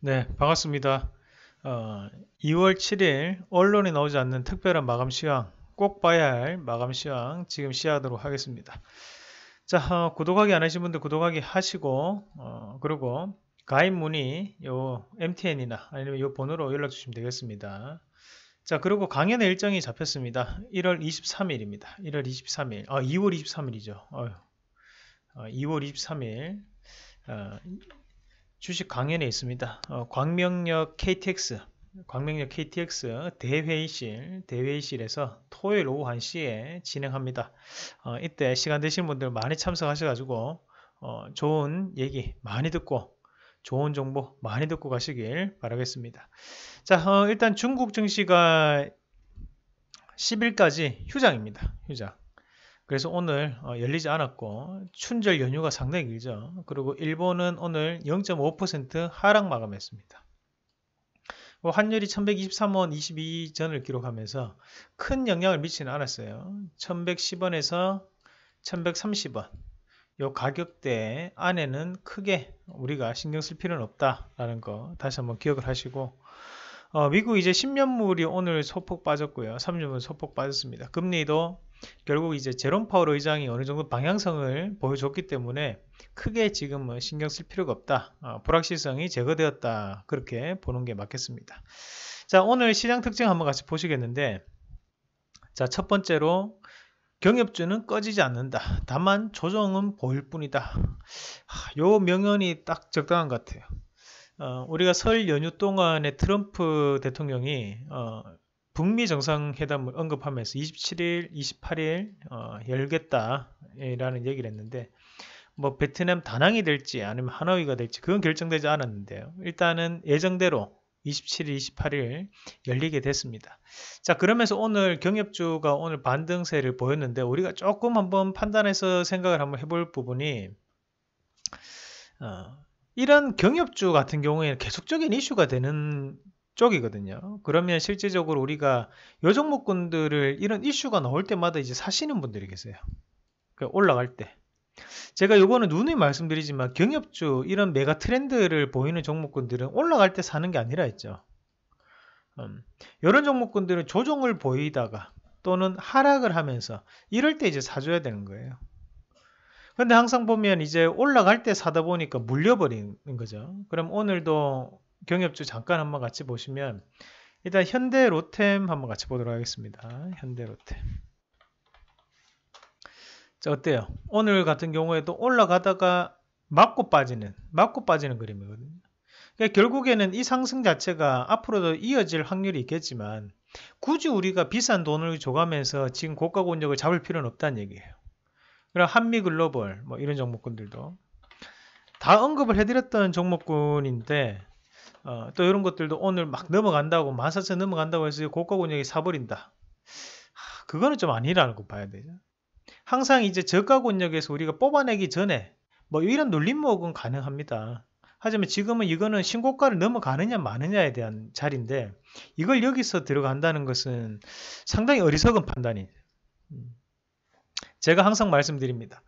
네, 반갑습니다. 어, 2월 7일 언론에 나오지 않는 특별한 마감 시황, 꼭 봐야 할 마감 시황 지금 시하도록 작 하겠습니다. 자, 어, 구독하기 안 하신 분들 구독하기 하시고, 어, 그리고 가입 문의 요 MTN이나 아니면 요 번호로 연락 주시면 되겠습니다. 자, 그리고 강연의 일정이 잡혔습니다. 1월 23일입니다. 1월 23일, 아, 2월 23일이죠. 어휴. 2월 23일 어, 주식 강연에 있습니다. 어, 광명역 KTX 광명역 KTX 대회의실, 대회의실에서 토요일 오후 1시에 진행합니다. 어, 이때 시간 되신 분들 많이 참석하셔가지고 어, 좋은 얘기 많이 듣고 좋은 정보 많이 듣고 가시길 바라겠습니다. 자, 어, 일단 중국 증시가 10일까지 휴장입니다. 휴장. 그래서 오늘 어, 열리지 않았고 춘절 연휴가 상당히 길죠. 그리고 일본은 오늘 0.5% 하락 마감했습니다. 뭐 환율이 1123원 22전을 기록하면서 큰 영향을 미치는 않았어요. 1110원에서 1130원 요 가격대 안에는 크게 우리가 신경 쓸 필요는 없다라는 거 다시 한번 기억을 하시고 어, 미국 이제 10년물이 오늘 소폭 빠졌고요. 3년물 소폭 빠졌습니다. 금리도 결국 이제 제롬 파월 의장이 어느 정도 방향성을 보여줬기 때문에 크게 지금 뭐 신경 쓸 필요가 없다. 어, 불확실성이 제거되었다. 그렇게 보는 게 맞겠습니다. 자, 오늘 시장 특징 한번 같이 보시겠는데 자, 첫 번째로 경협주는 꺼지지 않는다. 다만 조정은 보일 뿐이다. 하, 요 명언이 딱 적당한 것 같아요. 어, 우리가 설 연휴 동안에 트럼프 대통령이 어, 북미 정상회담을 언급하면서 27일, 28일 어, 열겠다라는 얘기를 했는데 뭐 베트남 다낭이 될지 아니면 하노이가 될지 그건 결정되지 않았는데요. 일단은 예정대로 27일, 28일 열리게 됐습니다. 자, 그러면서 오늘 경협주가 오늘 반등세를 보였는데 우리가 조금 한번 판단해서 생각을 한번 해볼 부분이 어, 이런 경협주 같은 경우에는 계속적인 이슈가 되는 쪽이거든요. 그러면 실제적으로 우리가 요종목군들을 이런 이슈가 나올 때마다 이제 사시는 분들이 계세요. 그 올라갈 때. 제가 요거는 누누이 말씀드리지만 경협주 이런 메가 트렌드를 보이는 종목군들은 올라갈 때 사는 게 아니라 했죠. 음, 이런 종목군들은 조정을 보이다가 또는 하락을 하면서 이럴 때 이제 사줘야 되는 거예요. 근데 항상 보면 이제 올라갈 때 사다 보니까 물려버리는 거죠. 그럼 오늘도 경협주 잠깐 한번 같이 보시면 일단 현대 로템 한번 같이 보도록 하겠습니다. 현대 로템. 자, 어때요? 오늘 같은 경우에도 올라가다가 맞고 빠지는, 맞고 빠지는 그림이거든요. 그러니까 결국에는 이 상승 자체가 앞으로도 이어질 확률이 있겠지만 굳이 우리가 비싼 돈을 줘가면서 지금 고가 권력을 잡을 필요는 없다는 얘기예요. 그럼 한미 글로벌 뭐 이런 종목군들도 다 언급을 해드렸던 종목군인데 어, 또 이런 것들도 오늘 막 넘어간다고 만사천 넘어간다고 해서 고가 권역이 사버린다. 하, 그거는 좀 아니라고 봐야 되죠. 항상 이제 저가 권역에서 우리가 뽑아내기 전에 뭐 이런 놀림목은 가능합니다. 하지만 지금은 이거는 신고가를 넘어가느냐 마느냐에 대한 자리인데 이걸 여기서 들어간다는 것은 상당히 어리석은 판단이죠. 음. 제가 항상 말씀드립니다.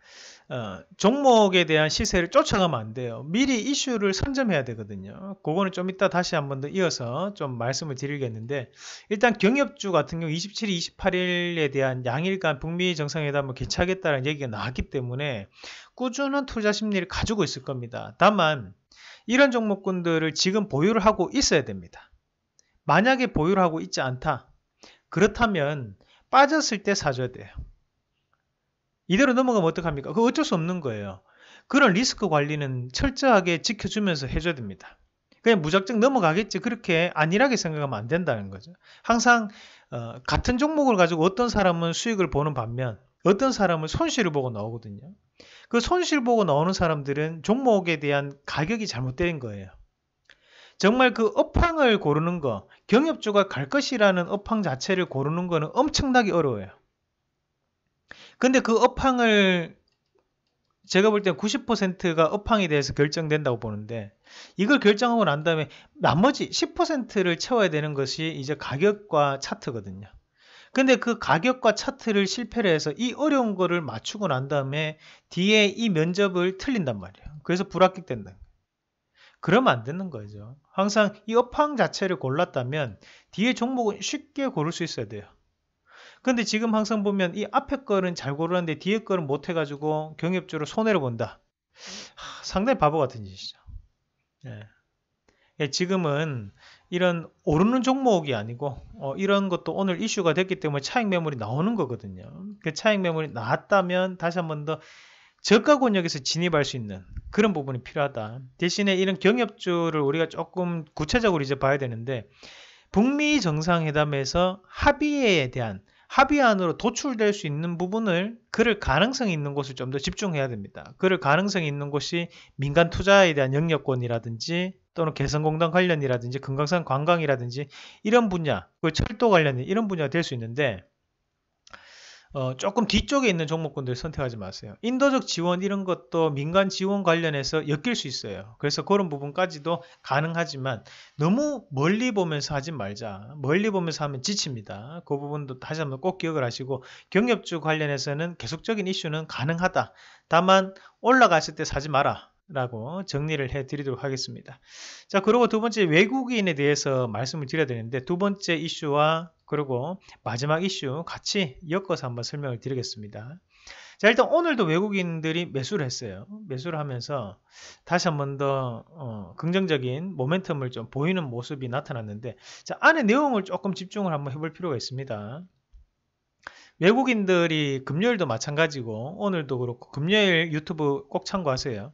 어, 종목에 대한 시세를 쫓아가면 안 돼요. 미리 이슈를 선점해야 되거든요. 그거는 좀 이따 다시 한 번 더 이어서 좀 말씀을 드리겠는데 일단 경협주 같은 경우 27, 일 28일에 대한 양일간 북미 정상회담을 개최하겠다는 얘기가 나왔기 때문에 꾸준한 투자 심리를 가지고 있을 겁니다. 다만 이런 종목군들을 지금 보유를 하고 있어야 됩니다. 만약에 보유를 하고 있지 않다. 그렇다면 빠졌을 때 사줘야 돼요. 이대로 넘어가면 어떡합니까? 그 어쩔 수 없는 거예요. 그런 리스크 관리는 철저하게 지켜주면서 해줘야 됩니다. 그냥 무작정 넘어가겠지 그렇게 안일하게 생각하면 안 된다는 거죠. 항상 어, 같은 종목을 가지고 어떤 사람은 수익을 보는 반면 어떤 사람은 손실을 보고 나오거든요. 그 손실 보고 나오는 사람들은 종목에 대한 가격이 잘못된 거예요. 정말 그 업황을 고르는 거, 경협주가 갈 것이라는 업황 자체를 고르는 거는 엄청나게 어려워요. 근데 그 업황을 제가 볼 때 90%가 업황에 대해서 결정된다고 보는데 이걸 결정하고 난 다음에 나머지 10%를 채워야 되는 것이 이제 가격과 차트거든요. 근데 그 가격과 차트를 실패를 해서 이 어려운 거를 맞추고 난 다음에 뒤에 이 면접을 틀린단 말이에요. 그래서 불합격된다. 그러면 안 되는 거죠. 항상 이 업황 자체를 골랐다면 뒤에 종목은 쉽게 고를 수 있어야 돼요. 근데 지금 항상 보면 이 앞에 거는 잘 고르는데 뒤에 거는 못 해가지고 경협주로 손해를 본다. 하, 상당히 바보 같은 짓이죠. 예. 예. 지금은 이런 오르는 종목이 아니고 어, 이런 것도 오늘 이슈가 됐기 때문에 차익 매물이 나오는 거거든요. 그 차익 매물이 나왔다면 다시 한 번 더 저가 권역에서 진입할 수 있는 그런 부분이 필요하다. 대신에 이런 경협주를 우리가 조금 구체적으로 이제 봐야 되는데 북미 정상회담에서 합의에 대한 합의안으로 도출될 수 있는 부분을 그럴 가능성이 있는 곳을 좀 더 집중해야 됩니다. 그럴 가능성이 있는 곳이 민간 투자에 대한 영역권이라든지 또는 개성공단 관련이라든지 금강산 관광이라든지 이런 분야, 그 철도 관련 이런 분야가 될 수 있는데 어, 조금 뒤쪽에 있는 종목군들 선택하지 마세요. 인도적 지원 이런 것도 민간 지원 관련해서 엮일 수 있어요. 그래서 그런 부분까지도 가능하지만 너무 멀리 보면서 하지 말자. 멀리 보면서 하면 지칩니다. 그 부분도 다시 한번 꼭 기억을 하시고 경협주 관련해서는 계속적인 이슈는 가능하다. 다만 올라갔을 때 사지 마라. 라고 정리를 해 드리도록 하겠습니다. 자, 그리고 두 번째 외국인에 대해서 말씀을 드려야 되는데 두 번째 이슈와 그리고 마지막 이슈 같이 엮어서 한번 설명을 드리겠습니다. 자 일단 오늘도 외국인들이 매수를 했어요. 매수를 하면서 다시 한번 더 어, 긍정적인 모멘텀을 좀 보이는 모습이 나타났는데 자 안에 내용을 조금 집중을 한번 해볼 필요가 있습니다. 외국인들이 금요일도 마찬가지고 오늘도 그렇고 금요일 유튜브 꼭 참고하세요.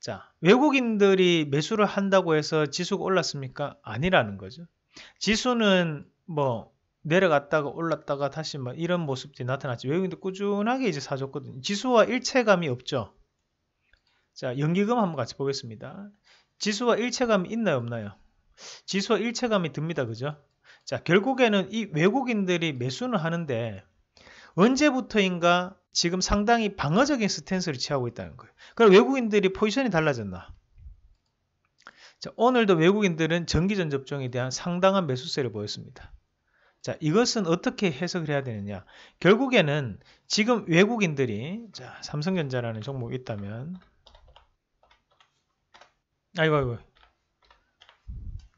자 외국인들이 매수를 한다고 해서 지수가 올랐습니까? 아니라는 거죠. 지수는 뭐 내려갔다가 올랐다가 다시 막 이런 모습들이 나타났지. 외국인도 꾸준하게 이제 사줬거든요. 지수와 일체감이 없죠. 자, 연기금 한번 같이 보겠습니다. 지수와 일체감이 있나요, 없나요? 지수와 일체감이 듭니다. 그죠? 자, 결국에는 이 외국인들이 매수는 하는데 언제부터인가 지금 상당히 방어적인 스탠스를 취하고 있다는 거예요. 그럼 외국인들이 포지션이 달라졌나? 자, 오늘도 외국인들은 전기전 접종에 대한 상당한 매수세를 보였습니다. 자, 이것은 어떻게 해석을 해야 되느냐? 결국에는 지금 외국인들이 자, 삼성전자라는 종목이 있다면 아이고 아이고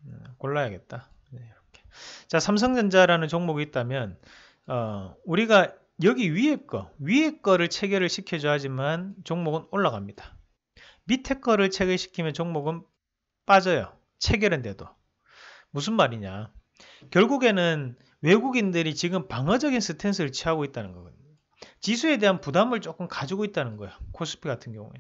음, 골라야겠다. 네, 이렇게. 자, 삼성전자라는 종목이 있다면 어, 우리가 여기 위에 거, 위에 거를 체결을 시켜줘야지만 종목은 올라갑니다. 밑에 거를 체결시키면 종목은 빠져요. 체결은 돼도. 무슨 말이냐. 결국에는 외국인들이 지금 방어적인 스탠스를 취하고 있다는 거거든요. 지수에 대한 부담을 조금 가지고 있다는 거예요 코스피 같은 경우에.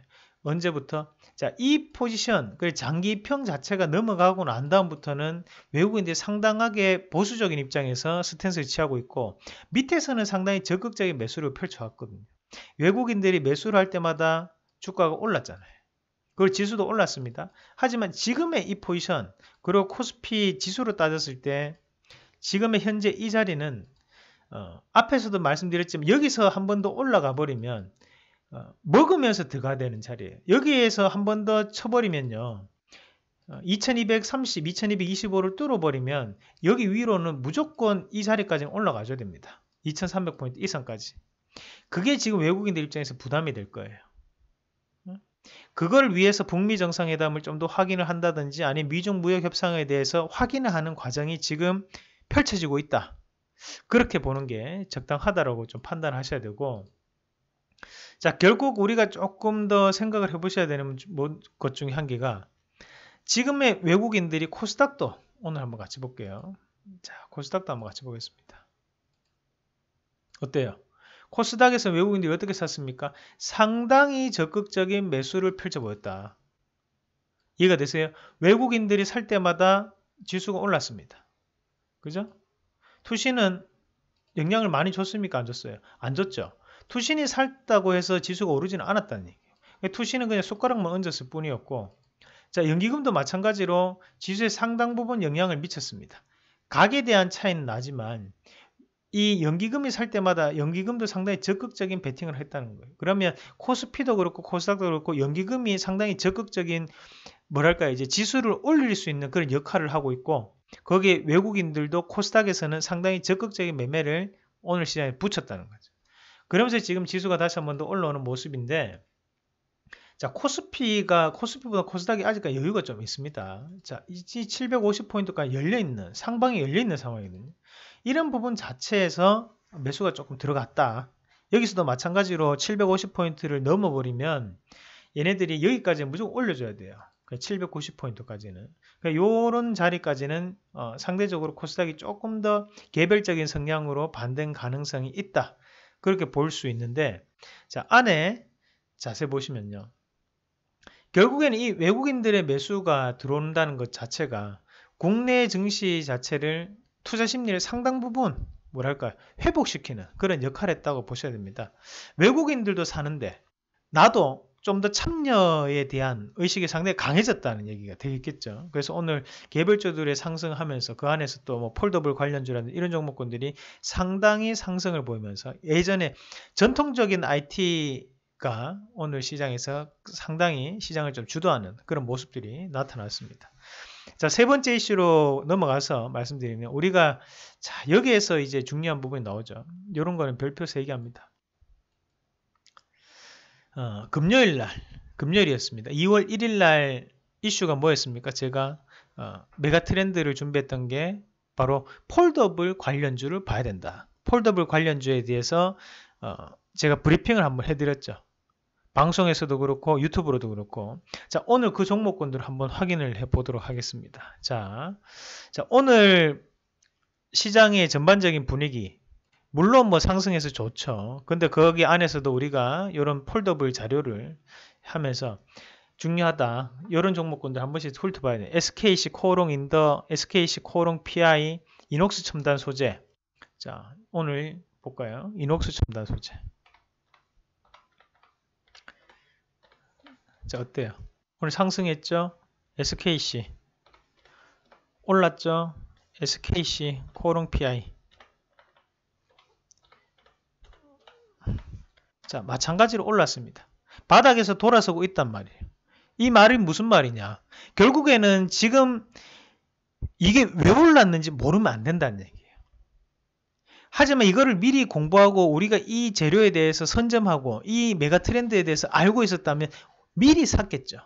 언제부터? 자, 이 포지션, 그 장기 평 자체가 넘어가고 난 다음부터는 외국인들이 상당하게 보수적인 입장에서 스탠스를 취하고 있고, 밑에서는 상당히 적극적인 매수를 펼쳐왔거든요. 외국인들이 매수를 할 때마다 주가가 올랐잖아요. 그걸 지수도 올랐습니다. 하지만 지금의 이 포지션, 그리고 코스피 지수로 따졌을 때 지금의 현재 이 자리는 어, 앞에서도 말씀드렸지만 여기서 한 번 더 올라가 버리면 어, 먹으면서 드가 되는 자리예요. 여기에서 한 번 더 쳐버리면요. 2230, 어, 2225를 뚫어버리면 여기 위로는 무조건 이 자리까지 올라가줘야 됩니다. 2300포인트 이상까지. 그게 지금 외국인들 입장에서 부담이 될 거예요. 그걸 위해서 북미 정상회담을 좀 더 확인을 한다든지 아니면 미중 무역 협상에 대해서 확인을 하는 과정이 지금 펼쳐지고 있다. 그렇게 보는 게 적당하다라고 좀 판단하셔야 되고 자 결국 우리가 조금 더 생각을 해보셔야 되는 뭐, 것 중에 한 개가 지금의 외국인들이 코스닥도 오늘 한번 같이 볼게요. 자 코스닥도 한번 같이 보겠습니다. 어때요? 코스닥에서 외국인들이 어떻게 샀습니까? 상당히 적극적인 매수를 펼쳐 보였다. 이해가 되세요? 외국인들이 살 때마다 지수가 올랐습니다. 그죠? 투신은 영향을 많이 줬습니까? 안 줬어요? 안 줬죠. 투신이 살다고 해서 지수가 오르지는 않았다는 얘기예요. 그러니까 투신은 그냥 숟가락만 얹었을 뿐이었고 자 연기금도 마찬가지로 지수의 상당 부분 영향을 미쳤습니다. 각에 대한 차이는 나지만 이 연기금이 살 때마다 연기금도 상당히 적극적인 베팅을 했다는 거예요. 그러면 코스피도 그렇고 코스닥도 그렇고 연기금이 상당히 적극적인 뭐랄까 이제 지수를 올릴 수 있는 그런 역할을 하고 있고 거기에 외국인들도 코스닥에서는 상당히 적극적인 매매를 오늘 시장에 붙였다는 거죠. 그러면서 지금 지수가 다시 한번 더 올라오는 모습인데 자 코스피가 코스피보다 코스닥이 아직까지 여유가 좀 있습니다. 자이 750포인트까지 열려있는 상방이 열려있는 상황이거든요. 이런 부분 자체에서 매수가 조금 들어갔다. 여기서도 마찬가지로 750포인트를 넘어버리면 얘네들이 여기까지 무조건 올려줘야 돼요. 790포인트까지는. 그 그러니까 요런 자리까지는 어, 상대적으로 코스닥이 조금 더 개별적인 성향으로 반등 가능성이 있다. 그렇게 볼 수 있는데 자 안에 자세히 보시면요. 결국에는 이 외국인들의 매수가 들어온다는 것 자체가 국내 증시 자체를 투자 심리를 상당 부분 뭐랄까 회복시키는 그런 역할을 했다고 보셔야 됩니다. 외국인들도 사는데 나도 좀더 참여에 대한 의식이 상당히 강해졌다는 얘기가 되겠죠. 그래서 오늘 개별주들의 상승하면서 그 안에서 또뭐 폴더블 관련주라는 이런 종목군들이 상당히 상승을 보이면서 예전에 전통적인 IT 가 오늘 시장에서 상당히 시장을 좀 주도하는 그런 모습들이 나타났습니다. 자, 세 번째 이슈로 넘어가서 말씀드리면 우리가 자, 여기에서 이제 중요한 부분이 나오죠. 이런 거는 별표 3개 합니다. 어, 금요일 날, 금요일이었습니다. 2월 1일 날 이슈가 뭐였습니까? 제가 어, 메가 트렌드를 준비했던 게 바로 폴더블 관련주를 봐야 된다. 폴더블 관련주에 대해서 어, 제가 브리핑을 한번 해드렸죠. 방송에서도 그렇고 유튜브로도 그렇고 자 오늘 그 종목군들을 한번 확인을 해 보도록 하겠습니다 자, 자 오늘 시장의 전반적인 분위기 물론 뭐 상승해서 좋죠. 근데 거기 안에서도 우리가 이런 폴더블 자료를 하면서 중요하다. 이런 종목군들 한 번씩 훑어봐야 돼. SKC 코오롱 인더, SKC 코오롱 PI, 이녹스 첨단 소재. 자, 오늘 볼까요? 이녹스 첨단 소재. 자, 어때요? 오늘 상승했죠? SKC. 올랐죠? SKC 코오롱 PI. 자, 마찬가지로 올랐습니다. 바닥에서 돌아서고 있단 말이에요. 이 말이 무슨 말이냐? 결국에는 지금 이게 왜 올랐는지 모르면 안 된다는 얘기예요. 하지만 이거를 미리 공부하고 우리가 이 재료에 대해서 선점하고 이 메가 트렌드에 대해서 알고 있었다면 미리 샀겠죠.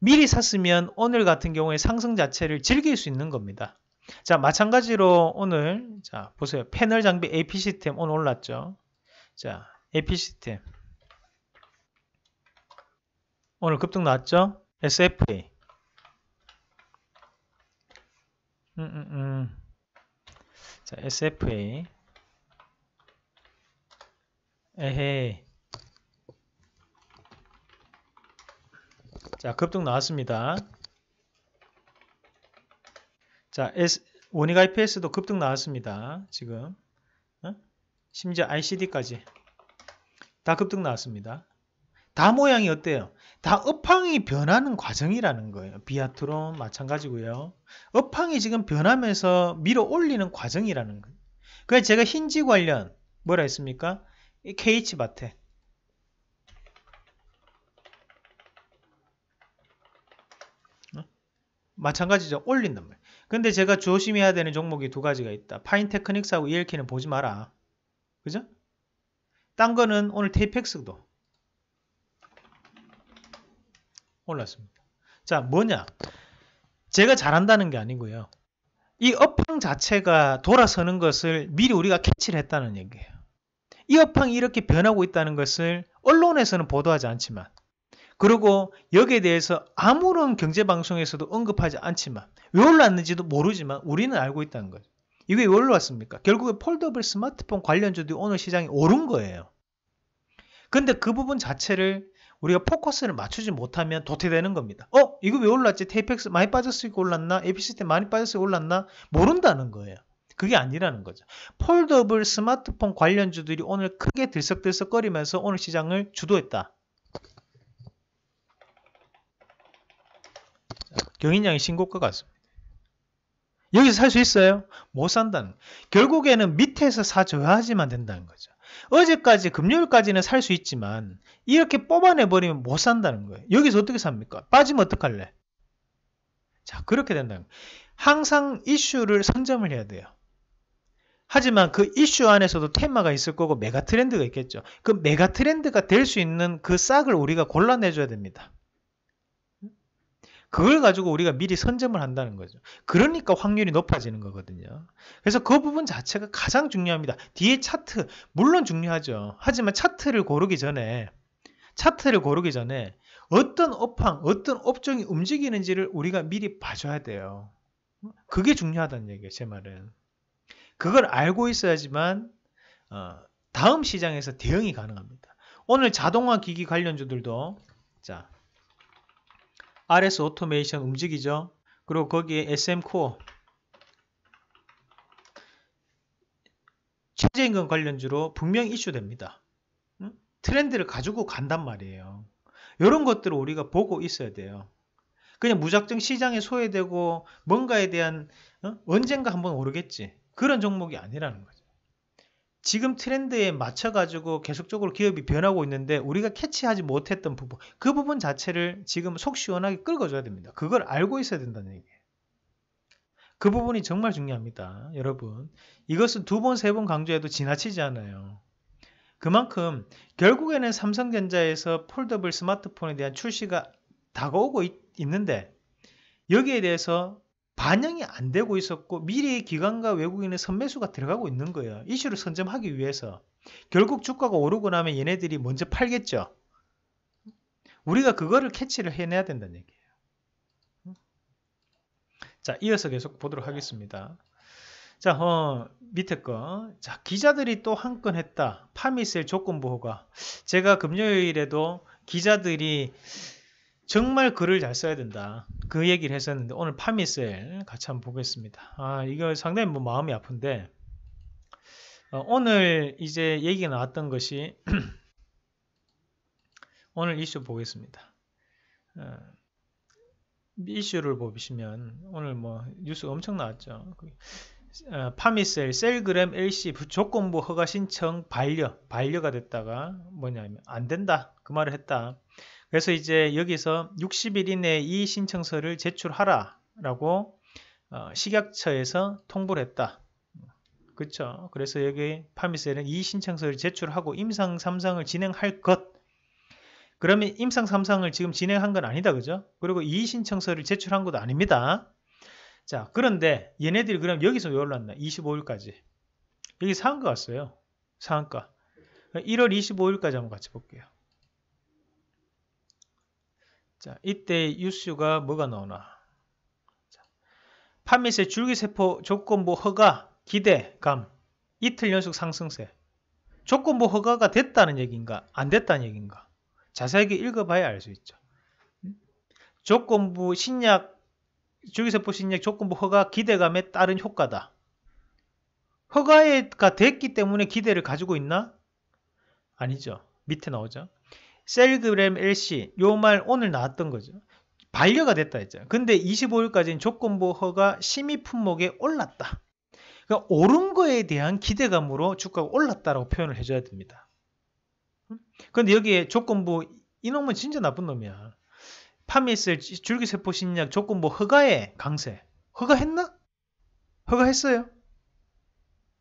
미리 샀으면 오늘 같은 경우에 상승 자체를 즐길 수 있는 겁니다. 자, 마찬가지로 오늘 자, 보세요. 패널 장비 AP 시스템 오늘 올랐죠. 자, AP 시스템 오늘 급등 났죠? SFA 음, 음, 음, 자, SFA 에헤자 급등 나왔습니다 자 S, 원익 IPS도 급등 나왔습니다 지금 어? 심지어 ICD까지 다 급등 나왔습니다. 다 모양이 어때요? 다 업황이 변하는 과정이라는 거예요. 비아트론 마찬가지고요. 업황이 지금 변하면서 밀어 올리는 과정이라는 거예요. 그래서 제가 힌지 관련 뭐라 했습니까? k h 바테 마찬가지죠. 올린단 말이에요. 근데 제가 조심해야 되는 종목이 두 가지가 있다. 파인테크닉스하고 ELK는 보지 마라. 그죠? 딴 거는 오늘 테이펙스도 올랐습니다. 자, 뭐냐? 제가 잘한다는 게 아니고요. 이 업황 자체가 돌아서는 것을 미리 우리가 캐치를 했다는 얘기예요. 이 업황이 이렇게 변하고 있다는 것을 언론에서는 보도하지 않지만 그리고 여기에 대해서 아무런 경제방송에서도 언급하지 않지만 왜 올랐는지도 모르지만 우리는 알고 있다는 거죠. 이게 왜 올라왔습니까? 결국에 폴더블 스마트폰 관련주들이 오늘 시장에 오른 거예요. 근데 그 부분 자체를 우리가 포커스를 맞추지 못하면 도태되는 겁니다. 어? 이거 왜 올랐지? 테이펙스 많이 빠졌으니까 올랐나? 에피시스 많이 빠졌으니까 올랐나? 모른다는 거예요. 그게 아니라는 거죠. 폴더블 스마트폰 관련주들이 오늘 크게 들썩들썩거리면서 오늘 시장을 주도했다. 경인양이 신고가 같습니다. 여기서 살 수 있어요? 못 산다는. 결국에는 밑에서 사줘야지만 된다는 거죠. 어제까지 금요일까지는 살 수 있지만 이렇게 뽑아내버리면 못 산다는 거예요. 여기서 어떻게 삽니까? 빠지면 어떡할래? 자 그렇게 된다는 거예요. 항상 이슈를 선점을 해야 돼요. 하지만 그 이슈 안에서도 테마가 있을 거고 메가 트렌드가 있겠죠. 그 메가 트렌드가 될 수 있는 그 싹을 우리가 골라내줘야 됩니다. 그걸 가지고 우리가 미리 선점을 한다는 거죠. 그러니까 확률이 높아지는 거거든요. 그래서 그 부분 자체가 가장 중요합니다. 뒤에 차트 물론 중요하죠. 하지만 차트를 고르기 전에 차트를 고르기 전에 어떤 업황, 어떤 업종이 움직이는지를 우리가 미리 봐줘야 돼요. 그게 중요하다는 얘기예요. 제 말은. 그걸 알고 있어야지만 어, 다음 시장에서 대응이 가능합니다. 오늘 자동화 기기 관련주들도 자 RS 오토메이션 움직이죠. 그리고 거기에 SM 코어 최저임금 관련주로 분명 이슈됩니다. 트렌드를 가지고 간단 말이에요. 이런 것들을 우리가 보고 있어야 돼요. 그냥 무작정 시장에 소외되고 뭔가에 대한 어? 언젠가 한번 오르겠지. 그런 종목이 아니라는 거죠. 지금 트렌드에 맞춰가지고 계속적으로 기업이 변하고 있는데 우리가 캐치하지 못했던 부분, 그 부분 자체를 지금 속 시원하게 끌어줘야 됩니다. 그걸 알고 있어야 된다는 얘기예요. 그 부분이 정말 중요합니다. 여러분. 이것은 두 번, 세 번 강조해도 지나치지 않아요. 그만큼 결국에는 삼성전자에서 폴더블 스마트폰에 대한 출시가 다가오고 있, 있는데 여기에 대해서 반영이 안 되고 있었고 미리 기관과 외국인의 선매수가 들어가고 있는 거예요. 이슈를 선점하기 위해서. 결국 주가가 오르고 나면 얘네들이 먼저 팔겠죠. 우리가 그거를 캐치를 해내야 된다는 얘기예요. 자, 이어서 계속 보도록 하겠습니다. 자, 어, 밑에 거. 자, 기자들이 또 한 건 했다. 파미셀 조건부호가 제가 금요일에도 기자들이 정말 글을 잘 써야 된다. 그 얘기를 했었는데 오늘 파미셀 같이 한번 보겠습니다. 아 이거 상당히 뭐 마음이 아픈데 어, 오늘 이제 얘기가 나왔던 것이 오늘 이슈 보겠습니다. 어, 이슈를 보시면 오늘 뭐 뉴스 엄청 나왔죠. 그, 어, 파미셀 셀그램 LC 조건부 허가 신청 반려 반려가 됐다가 뭐냐면 안 된다 그 말을 했다. 그래서 이제 여기서 60일 이내 에이 신청서를 제출하라 라고 어, 식약처에서 통보를 했다. 그쵸 그래서 여기 파미셀은 이 신청서를 제출하고 임상 3상을 진행할 것. 그러면 임상 3상을 지금 진행한 건 아니다. 그죠? 그리고 이 신청서를 제출한 것도 아닙니다. 자, 그런데 얘네들이 그럼 여기서 왜 올랐나? 25일까지. 여기 상한가 갔어요. 상한가. 1월 25일까지 한번 같이 볼게요. 자, 이때 유수가 뭐가 나오나? 자, 판매세 줄기세포 조건부 허가, 기대, 감. 이틀 연속 상승세. 조건부 허가가 됐다는 얘기인가? 안 됐다는 얘기인가? 자세하게 읽어봐야 알 수 있죠. 음? 조건부 신약, 줄기세포 신약 조건부 허가 기대감에 따른 효과다. 허가가 됐기 때문에 기대를 가지고 있나? 아니죠. 밑에 나오죠. 셀그램 LC 요 말 오늘 나왔던 거죠. 반려가 됐다 했잖아요. 근데 25일까지는 조건부 허가 심의 품목에 올랐다. 그러니까 오른 거에 대한 기대감으로 주가가 올랐다라고 표현을 해줘야 됩니다. 근데 여기에 조건부 이놈은 진짜 나쁜 놈이야. 파미셀 줄기세포 신약 조건부 허가에 강세. 허가했나? 허가했어요.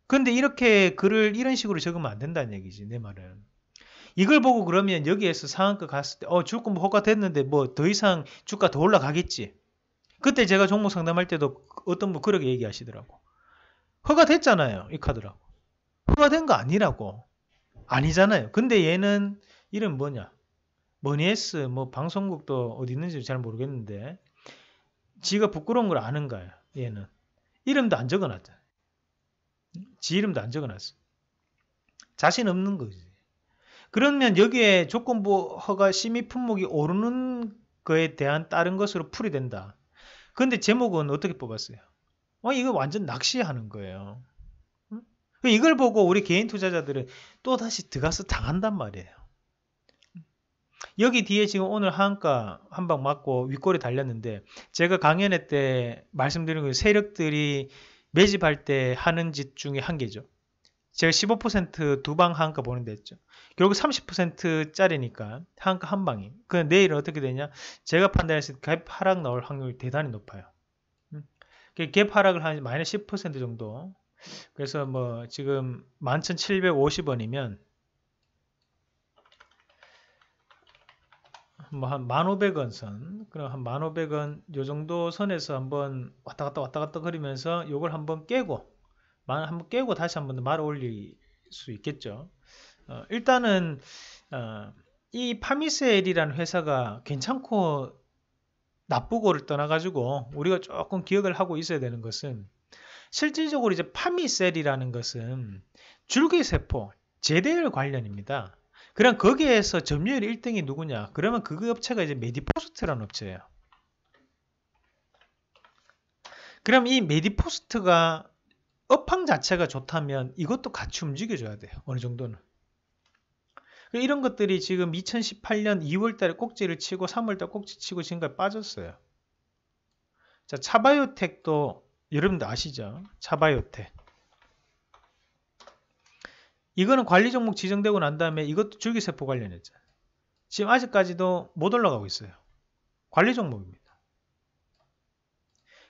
근데 이렇게 글을 이런 식으로 적으면 안 된다는 얘기지 내 말은. 이걸 보고 그러면 여기에서 상한가 갔을 때, 어, 주가 뭐 호가됐는데 뭐 더 이상 주가 더 올라가겠지. 그때 제가 종목 상담할 때도 어떤 분 그렇게 얘기하시더라고. 허가됐잖아요. 이 카드라고. 허가된 거 아니라고. 아니잖아요. 근데 얘는 이름 뭐냐? 머니에스 뭐 방송국도 어디 있는지 잘 모르겠는데 지가 부끄러운 걸 아는 거야. 얘는 이름도 안 적어놨잖아. 지 이름도 안 적어놨어. 자신 없는 거지. 그러면 여기에 조건부 허가 심의 품목이 오르는 거에 대한 다른 것으로 풀이된다. 그런데 제목은 어떻게 뽑았어요? 어, 이거 완전 낚시하는 거예요. 그 이걸 보고 우리 개인 투자자들은 또 다시 들어가서 당한단 말이에요. 여기 뒤에 지금 오늘 한가 한 방 맞고 윗골에 달렸는데 제가 강연회 때 말씀드린 그 세력들이 매집할 때 하는 짓 중에 한 개죠. 제가 15%두방 한가 보는 데 했죠. 결국 30%짜리니까 한가 한 방이. 그럼 내일은 어떻게 되냐? 제가 판단했을 때 갭 하락 나올 확률이 대단히 높아요. 음. 그 갭 하락을 한 마이너스 10% 정도. 그래서 뭐 지금 11,750원이면 뭐 한 1,500원 선, 그럼 한 1,500원 요 정도 선에서 한번 왔다 갔다 왔다 갔다 그리면서 요걸 한번 깨고 말 한번 깨고 다시 한번 말 올릴 수 있겠죠. 어, 일단은 어, 이 파미셀이라는 회사가 괜찮고 나쁘고를 떠나가지고 우리가 조금 기억을 하고 있어야 되는 것은 실질적으로 이제 파미셀이라는 것은 줄기세포, 제대열 관련입니다. 그럼 거기에서 점유율 1등이 누구냐? 그러면 그 업체가 이제 메디포스트라는 업체예요. 그럼 이 메디포스트가 업황 자체가 좋다면 이것도 같이 움직여줘야 돼요. 어느 정도는. 그러니까 이런 것들이 지금 2018년 2월달에 꼭지를 치고 3월달 꼭지 치고 지금까지 빠졌어요. 자 차바이오텍도 여러분들 아시죠? 차바이오텍 이거는 관리 종목 지정되고 난 다음에 이것도 줄기세포 관련했죠 지금 아직까지도 못 올라가고 있어요. 관리 종목입니다.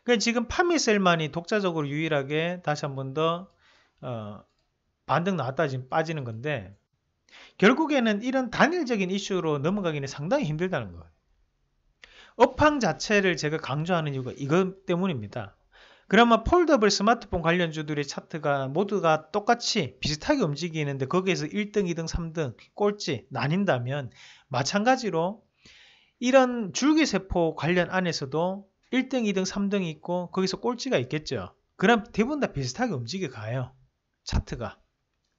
그러니까 지금 파미셀만이 독자적으로 유일하게 다시 한 번더 어, 반등 나왔다 지금 빠지는 건데 결국에는 이런 단일적인 이슈로 넘어가기는 상당히 힘들다는 거예요. 업황 자체를 제가 강조하는 이유가 이것 때문입니다. 그러면 폴더블 스마트폰 관련주들의 차트가 모두가 똑같이 비슷하게 움직이는데 거기에서 1등, 2등, 3등 꼴찌 나뉜다면 마찬가지로 이런 줄기세포 관련 안에서도 1등, 2등, 3등이 있고 거기서 꼴찌가 있겠죠. 그럼 대부분 다 비슷하게 움직여 가요. 차트가.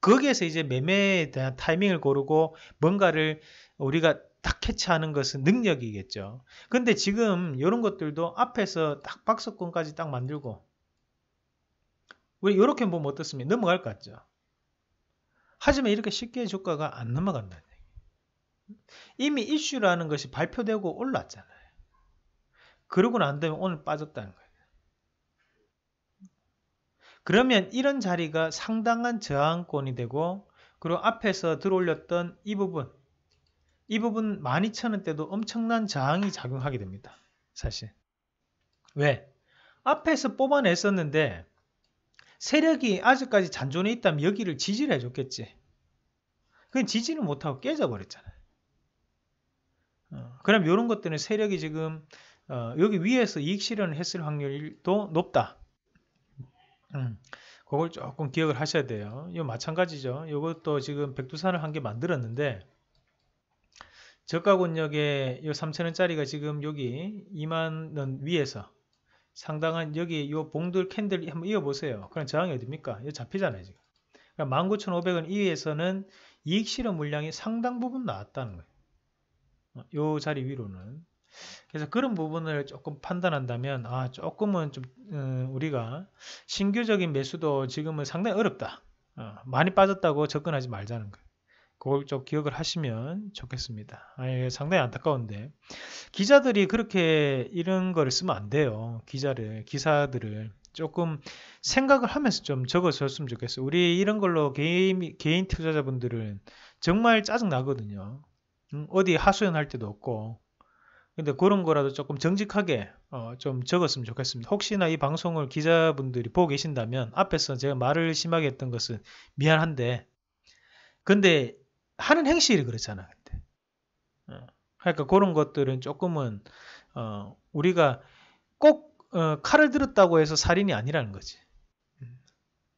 거기에서 이제 매매에 대한 타이밍을 고르고 뭔가를 우리가 딱 캐치하는 것은 능력이겠죠. 근데 지금 이런 것들도 앞에서 딱 박스권까지 딱 만들고 우리 이렇게 보면 어떻습니까? 넘어갈 것 같죠. 하지만 이렇게 쉽게 주가가 안넘어간다 이미 이슈라는 것이 발표되고 올랐잖아요. 그러고 난 다음에 오늘 빠졌다는 거예요. 그러면 이런 자리가 상당한 저항권이 되고 그리고 앞에서 들어올렸던 이 부분 이 부분 12,000원대도 엄청난 저항이 작용하게 됩니다. 사실. 왜? 앞에서 뽑아냈었는데 세력이 아직까지 잔존해 있다면 여기를 지지를 해줬겠지. 그건 지지는 못하고 깨져버렸잖아요. 어, 그럼 이런 것들은 세력이 지금 어, 여기 위에서 이익 실현을 했을 확률도 높다. 음, 그걸 조금 기억을 하셔야 돼요. 이거 마찬가지죠. 이것도 지금 백두산을 한 개 만들었는데 저가 권역에 이3 0원짜리가 지금 여기 2만원 위에서 상당한 여기 이 봉들 캔들 한번 이어보세요. 그럼 저항이 어딥니까? 이거 잡히잖아요. 지금. 19,500원 그러니까 이외에서는 이익 실현 물량이 상당 부분 나왔다는 거예요. 이 어, 자리 위로는 그래서 그런 부분을 조금 판단한다면 아 조금은 좀 음, 우리가 신규적인 매수도 지금은 상당히 어렵다. 어, 많이 빠졌다고 접근하지 말자는 거 그걸 좀 기억을 하시면 좋겠습니다. 아예 상당히 안타까운데 기자들이 그렇게 이런 거를 쓰면 안 돼요. 기자를 기사들을 조금 생각을 하면서 좀 적어줬으면 좋겠어요. 우리 이런 걸로 개인, 개인 투자자분들은 정말 짜증 나거든요. 음, 어디 하소연할 때도 없고 근데 그런 거라도 조금 정직하게 어, 좀 적었으면 좋겠습니다. 혹시나 이 방송을 기자분들이 보고 계신다면 앞에서 제가 말을 심하게 했던 것은 미안한데 근데 하는 행실이 그렇잖아. 근데. 어, 그러니까 그런 것들은 조금은 어, 우리가 꼭 어, 칼을 들었다고 해서 살인이 아니라는 거지.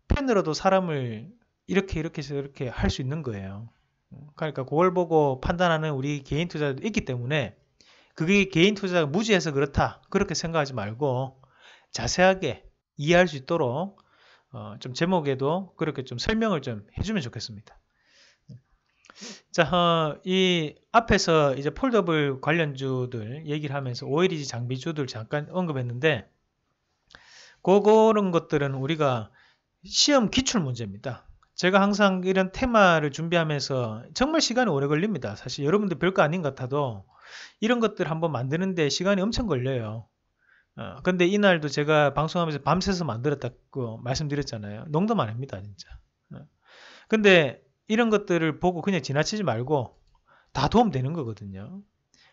팬으로도 사람을 이렇게 이렇게 저렇게 할 수 있는 거예요. 그러니까 그걸 보고 판단하는 우리 개인 투자도 있기 때문에 그게 개인 투자가 무지해서 그렇다. 그렇게 생각하지 말고 자세하게 이해할 수 있도록 어, 좀 제목에도 그렇게 좀 설명을 좀 해주면 좋겠습니다. 자, 어, 이 앞에서 이제 폴더블 관련주들 얘기를 하면서 OLED 장비주들 잠깐 언급했는데, 그런 것들은 우리가 시험 기출 문제입니다. 제가 항상 이런 테마를 준비하면서 정말 시간이 오래 걸립니다. 사실 여러분들 별거 아닌 것 같아도 이런 것들 한번 만드는데 시간이 엄청 걸려요. 어, 근데 이날도 제가 방송하면서 밤새서 만들었다고 말씀드렸잖아요. 농담 아닙니다, 진짜. 어. 근데 이런 것들을 보고 그냥 지나치지 말고 다 도움되는 거거든요.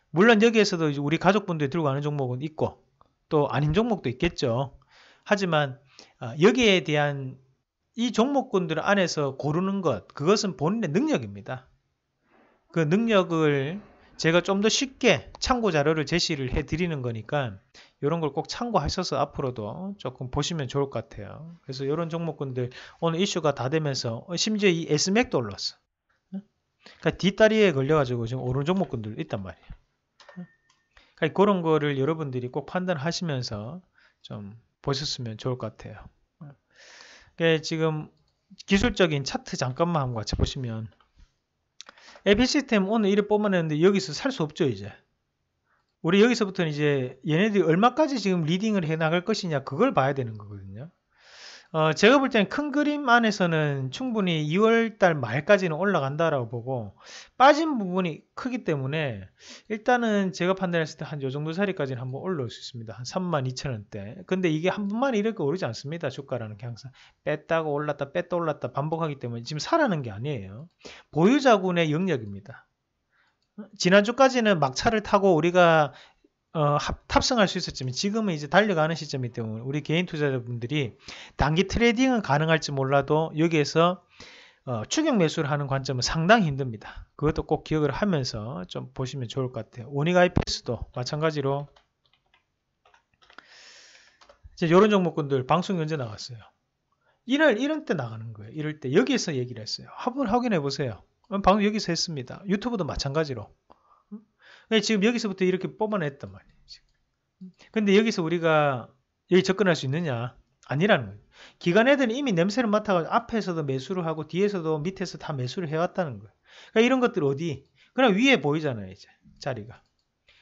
물론 여기에서도 우리 가족분들이 들고 가는 종목은 있고 또 아닌 종목도 있겠죠. 하지만 어, 여기에 대한 이 종목군들 안에서 고르는 것 그것은 본인의 능력입니다. 그 능력을 제가 좀 더 쉽게 참고 자료를 제시를 해 드리는 거니까 이런 걸 꼭 참고하셔서 앞으로도 조금 보시면 좋을 것 같아요. 그래서 이런 종목군들 오늘 이슈가 다 되면서 어, 심지어 이 s 맥도 올랐어. 그러니까 뒷다리에 걸려가지고 지금 오른 종목군들 있단 말이에요. 어? 그러니까 그런 거를 여러분들이 꼭 판단하시면서 좀 보셨으면 좋을 것 같아요. 어? 그러니까 지금 기술적인 차트 잠깐만 같이 보시면 에피 시스템 오늘 이래 뽑아냈는데 여기서 살 수 없죠 이제 우리 여기서부터는 이제 얘네들이 얼마까지 지금 리딩을 해 나갈 것이냐 그걸 봐야 되는 거거든요 어, 제가 볼 때는 큰 그림 안에서는 충분히 2월달 말까지는 올라간다라고 보고 빠진 부분이 크기 때문에 일단은 제가 판단했을 때 한 요 정도 자리까지는 한번 올라올 수 있습니다. 한 32,000원대. 근데 이게 한 번만 이렇게 오르지 않습니다. 주가라는 게 항상 뺐다가 올랐다 뺐다 올랐다 반복하기 때문에 지금 사라는 게 아니에요. 보유자군의 영역입니다. 어, 지난주까지는 막차를 타고 우리가 어, 합, 탑승할 수 있었지만 지금은 이제 달려가는 시점이기 때문에 우리 개인 투자자분들이 단기 트레이딩은 가능할지 몰라도 여기에서 어, 추격 매수를 하는 관점은 상당히 힘듭니다. 그것도 꼭 기억을 하면서 좀 보시면 좋을 것 같아요. 오니가이 패스도 마찬가지로 이제 이런 종목군들 방송 연재 나왔어요 이럴 이런 때 나가는 거예요. 이럴 때 여기에서 얘기를 했어요. 한번 확인해 보세요. 방금 여기서 했습니다. 유튜브도 마찬가지로 네, 지금 여기서부터 이렇게 뽑아냈단 말이에요. 근데 여기서 우리가 여기 접근할 수 있느냐? 아니라는 거예요. 기관 애들은 이미 냄새를 맡아가지고 앞에서도 매수를 하고 뒤에서도 밑에서 다 매수를 해왔다는 거예요. 그러니까 이런 것들 어디? 그냥 위에 보이잖아요. 이제 자리가.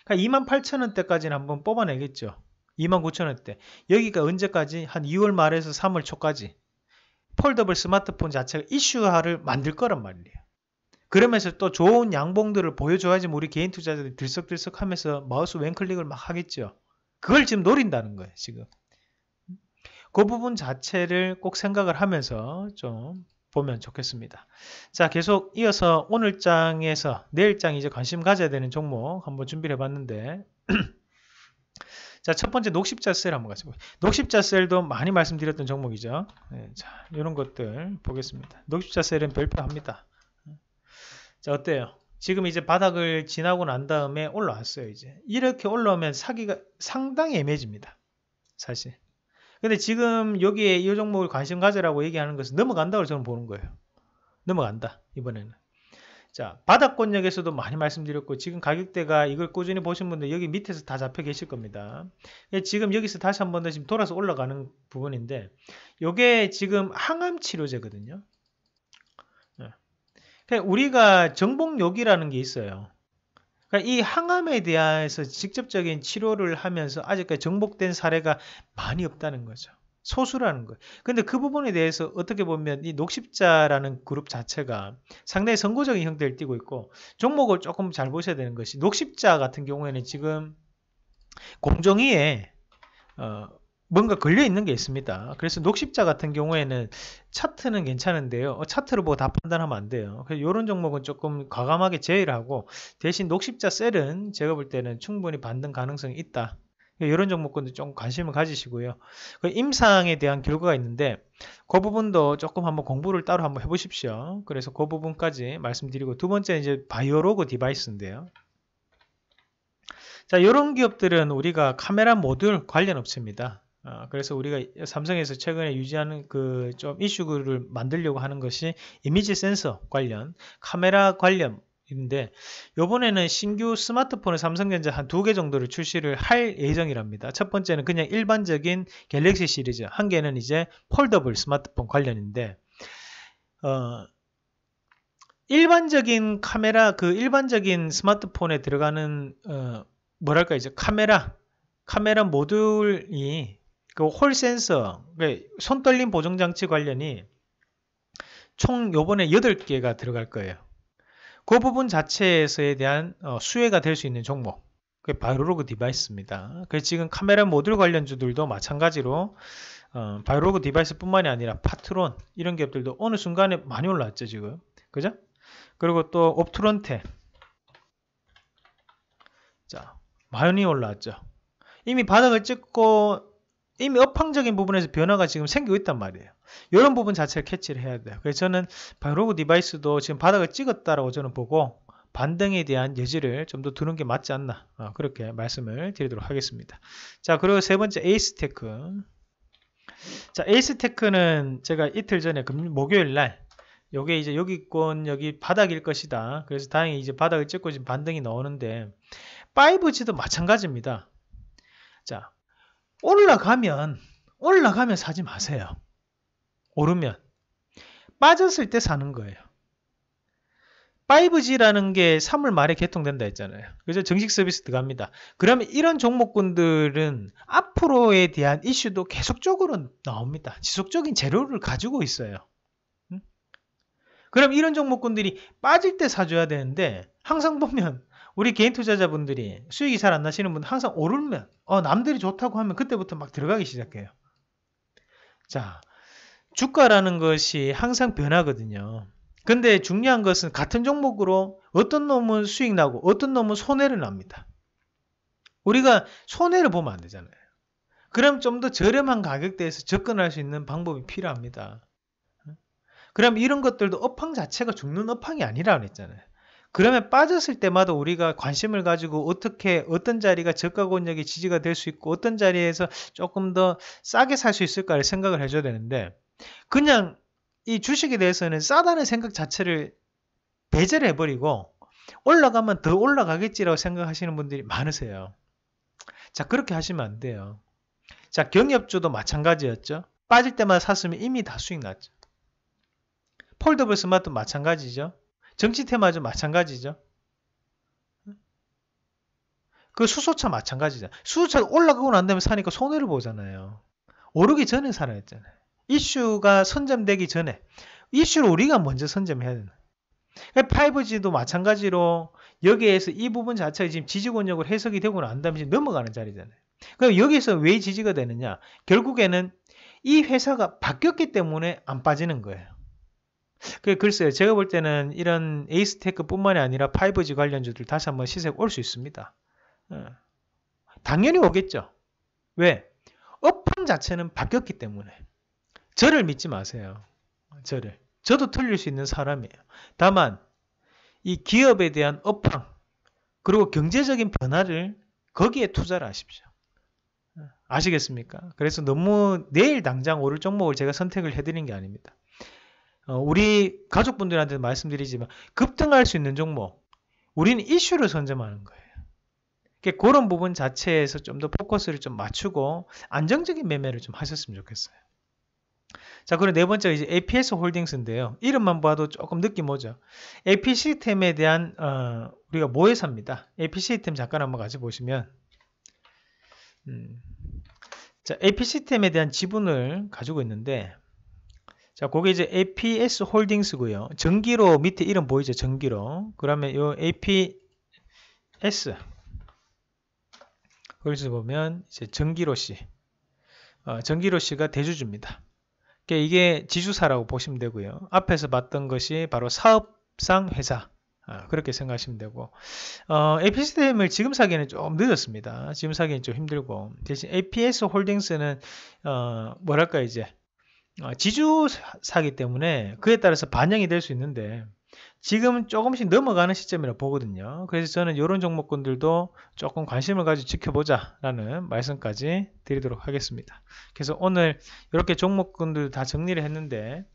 그러니까 28,000원대까지는 한번 뽑아내겠죠. 29,000원대. 여기가 언제까지? 한 2월 말에서 3월 초까지. 폴더블 스마트폰 자체가 이슈화를 만들 거란 말이에요. 그러면서 또 좋은 양봉들을 보여줘야지 뭐 우리 개인 투자자들이 들썩들썩 하면서 마우스 왼클릭을 막 하겠죠. 그걸 지금 노린다는 거예요, 지금. 그 부분 자체를 꼭 생각을 하면서 좀 보면 좋겠습니다. 자, 계속 이어서 오늘 장에서 내일 장 이제 관심 가져야 되는 종목 한번 준비를 해봤는데 자, 첫 번째 녹십자 셀 한번 가지고 녹십자 셀도 많이 말씀드렸던 종목이죠. 네, 자, 이런 것들 보겠습니다. 녹십자 셀은 별표합니다. 자 어때요? 지금 이제 바닥을 지나고 난 다음에 올라왔어요 이제 이렇게 올라오면 사기가 상당히 애매집니다 사실 근데 지금 여기에 이 종목을 관심 가져라고 얘기하는 것은 넘어간다고 저는 보는 거예요 넘어간다 이번에는 자 바닥권역에서도 많이 말씀드렸고 지금 가격대가 이걸 꾸준히 보신 분들 여기 밑에서 다 잡혀 계실 겁니다 예, 지금 여기서 다시 한 번더 지금 돌아서 올라가는 부분인데 요게 지금 항암치료제거든요 그러니까 우리가 정복욕이라는 게 있어요. 그러니까 이 항암에 대해서 직접적인 치료를 하면서 아직까지 정복된 사례가 많이 없다는 거죠. 소수라는 거예요. 근데 그 부분에 대해서 어떻게 보면 이 녹십자라는 그룹 자체가 상당히 선고적인 형태를 띠고 있고 종목을 조금 잘 보셔야 되는 것이 녹십자 같은 경우에는 지금 공정위에 어, 뭔가 걸려 있는 게 있습니다. 그래서 녹십자 같은 경우에는 차트는 괜찮은데요. 어, 차트로 보고 다 판단하면 안 돼요. 그래서 이런 종목은 조금 과감하게 제외를 하고 대신 녹십자 셀은 제가 볼 때는 충분히 반등 가능성이 있다. 이런 종목군도 좀 관심을 가지시고요. 그 임상에 대한 결과가 있는데 그 부분도 조금 한번 공부를 따로 한번 해보십시오. 그래서 그 부분까지 말씀드리고 두번째 이제 바이오로그 디바이스인데요. 자, 이런 기업들은 우리가 카메라 모듈 관련 업체입니다. 어, 그래서 우리가 삼성에서 최근에 유지하는 그 좀 이슈를 만들려고 하는 것이 이미지 센서 관련, 카메라 관련 인데 요번에는 신규 스마트폰을 삼성전자 한 두 개 정도를 출시를 할 예정이랍니다. 첫 번째는 그냥 일반적인 갤럭시 시리즈, 한 개는 이제 폴더블 스마트폰 관련인데 어, 일반적인 카메라 그 일반적인 스마트폰에 들어가는 어, 뭐랄까 이제 카메라 카메라 모듈이 그홀 센서, 그 손떨림 보정 장치 관련이 총 요번에 8개가 들어갈 거예요. 그 부분 자체에서에 대한 어, 수혜가 될 수 있는 종목. 그게 바이로그 디바이스입니다. 그래서 지금 카메라 모듈 관련주들도 마찬가지로 어, 바이로그 디바이스뿐만이 아니라 파트론 이런 기업들도 어느 순간에 많이 올라왔죠 지금 그죠? 그리고 또 옵트론테 자 많이 올라왔죠 이미 바닥을 찍고 이미 업황적인 부분에서 변화가 지금 생기고 있단 말이에요. 이런 부분 자체를 캐치를 해야 돼요. 그래서 저는 바로그 디바이스도 지금 바닥을 찍었다라고 저는 보고 반등에 대한 여지를좀 더 두는 게 맞지 않나 어, 그렇게 말씀을 드리도록 하겠습니다. 자 그리고 세 번째 에이스테크 자 에이스테크는 제가 이틀 전에 금, 목요일날 요게 이제 여기권 여기 바닥일 것이다. 그래서 다행히 이제 바닥을 찍고 지금 반등이 나오는데 5G도 마찬가지입니다. 자 올라가면 올라가면 사지 마세요. 오르면 빠졌을 때 사는 거예요. 5G라는 게 3월 말에 개통된다 했잖아요. 그래서 정식 서비스 들어갑니다. 그러면 이런 종목군들은 앞으로에 대한 이슈도 계속적으로 나옵니다. 지속적인 재료를 가지고 있어요. 그럼 이런 종목군들이 빠질 때 사줘야 되는데 항상 보면 우리 개인 투자자분들이 수익이 잘 안 나시는 분들 항상 오르면 어, 남들이 좋다고 하면 그때부터 막 들어가기 시작해요. 자, 주가라는 것이 항상 변하거든요. 근데 중요한 것은 같은 종목으로 어떤 놈은 수익 나고 어떤 놈은 손해를 납니다. 우리가 손해를 보면 안 되잖아요. 그럼 좀 더 저렴한 가격대에서 접근할 수 있는 방법이 필요합니다. 그럼 이런 것들도 업황 자체가 죽는 업황이 아니라 그랬잖아요. 그러면 빠졌을 때마다 우리가 관심을 가지고 어떻게 어떤 자리가 저가 권역의 지지가 될 수 있고 어떤 자리에서 조금 더 싸게 살 수 있을까를 생각을 해줘야 되는데 그냥 이 주식에 대해서는 싸다는 생각 자체를 배제를 해버리고 올라가면 더 올라가겠지라고 생각하시는 분들이 많으세요. 자 그렇게 하시면 안 돼요. 자 경협주도 마찬가지였죠. 빠질 때마다 샀으면 이미 다 수익 났죠. 폴더블 스마트 마찬가지죠. 정치 테마도 마찬가지죠. 그 수소차 마찬가지잖아요. 수소차 올라가고 난 다음에 사니까 손해를 보잖아요. 오르기 전에 사라 했잖아요. 이슈가 선점되기 전에 이슈를 우리가 먼저 선점해야 되는. 5G도 그러니까 마찬가지로 여기에서 이 부분 자체가 지금 지지권역으 해석이 되고 난 다음에 넘어가는 자리잖아요. 그럼 여기서 왜 지지가 되느냐? 결국에는 이 회사가 바뀌었기 때문에 안 빠지는 거예요. 그 글쎄요. 제가 볼 때는 이런 에이스테크뿐만이 아니라 5G 관련주들 다시 한번 시세올 수 있습니다. 예. 당연히 오겠죠. 왜? 업황 자체는 바뀌었기 때문에. 저를 믿지 마세요. 저를. 저도 틀릴 수 있는 사람이에요. 다만 이 기업에 대한 업황 그리고 경제적인 변화를 거기에 투자를 하십시오. 예. 아시겠습니까? 그래서 너무 내일 당장 오를 종목을 제가 선택을 해드린 게 아닙니다. 어, 우리 가족분들한테 말씀드리지만 급등할 수 있는 종목 우리는 이슈를 선점하는 거예요. 그러니까 그런 부분 자체에서 좀 더 포커스를 좀 맞추고 안정적인 매매를 좀 하셨으면 좋겠어요. 자, 그리고 네 번째 이제 APS 홀딩스인데요. 이름만 봐도 조금 느낌 오죠. AP 시스템에 대한 어, 우리가 모회사입니다. AP 시스템 잠깐 한번 같이 보시면 음, 자, AP 시스템에 대한 지분을 가지고 있는데 자, 그게 이제 APS 홀딩스고요. 전기로 밑에 이름 보이죠? 전기로. 그러면 요 APS 거기서 보면 이제 전기로 씨, 어, 전기로 씨가 대주주입니다. 그러니까 이게 지주사라고 보시면 되고요. 앞에서 봤던 것이 바로 사업상 회사. 아, 그렇게 생각하시면 되고 어, APSDM을 지금 사기에는 좀 늦었습니다. 지금 사기에는 좀 힘들고 대신 APS 홀딩스는 어, 뭐랄까 이제 어, 지주사기 때문에 그에 따라서 반영이 될 수 있는데 지금 조금씩 넘어가는 시점이라 보거든요. 그래서 저는 이런 종목군들도 조금 관심을 가지고 지켜보자라는 말씀까지 드리도록 하겠습니다. 그래서 오늘 이렇게 종목군들 다 정리를 했는데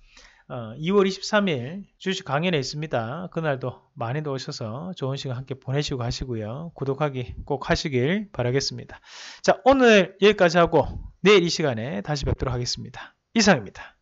2월 어, 23일 주식 강연에 있습니다. 그날도 많이들 오셔서 좋은 시간 함께 보내시고 하시고요. 구독하기 꼭 하시길 바라겠습니다. 자, 오늘 여기까지 하고 내일 이 시간에 다시 뵙도록 하겠습니다. 이상입니다.